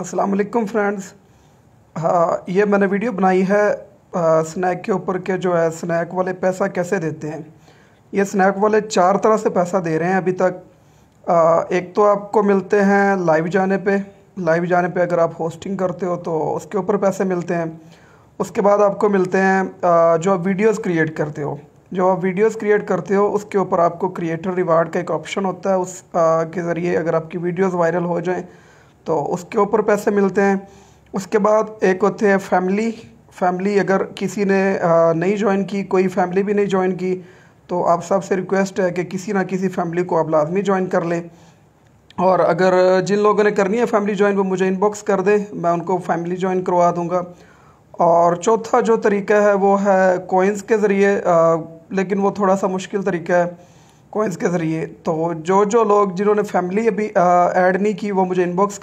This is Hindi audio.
अस्सलाम वालेकुम फ्रेंड्स हाँ ये मैंने वीडियो बनाई है आ, स्नैक के ऊपर के जो है स्नैक वाले पैसा कैसे देते हैं ये स्नैक वाले चार तरह से पैसा दे रहे हैं अभी तक आ, एक तो आपको मिलते हैं लाइव जाने पे लाइव जाने पे अगर आप होस्टिंग करते हो तो उसके ऊपर पैसे मिलते हैं उसके बाद आपको मिलते हैं आ, जो आप वीडियोज़ क्रिएट करते हो जो आप वीडियोज़ क्रिएट करते हो उसके ऊपर आपको क्रिएटर रिवार्ड का एक ऑप्शन होता है उस के ज़रिए अगर आपकी वीडियोज़ वायरल हो जाएँ तो उसके ऊपर पैसे मिलते हैं उसके बाद एक होते हैं फैमिली फैमिली अगर किसी ने नहीं ज्वाइन की कोई फैमिली भी नहीं ज्वाइन की तो आप सबसे रिक्वेस्ट है कि किसी ना किसी फैमिली को आप लाजमी ज्वाइन कर लें और अगर जिन लोगों ने करनी है फैमिली ज्वाइन वो मुझे इनबॉक्स कर दें मैं उनको फैमिली ज्वाइन करवा दूँगा और चौथा जो तरीका है वो है कोइंस के ज़रिए लेकिन वो थोड़ा सा मुश्किल तरीका है कोइंस के ज़रिए तो जो जो लोग जिन्होंने फैमिली अभी ऐड नहीं की वो मुझे इनबॉक्स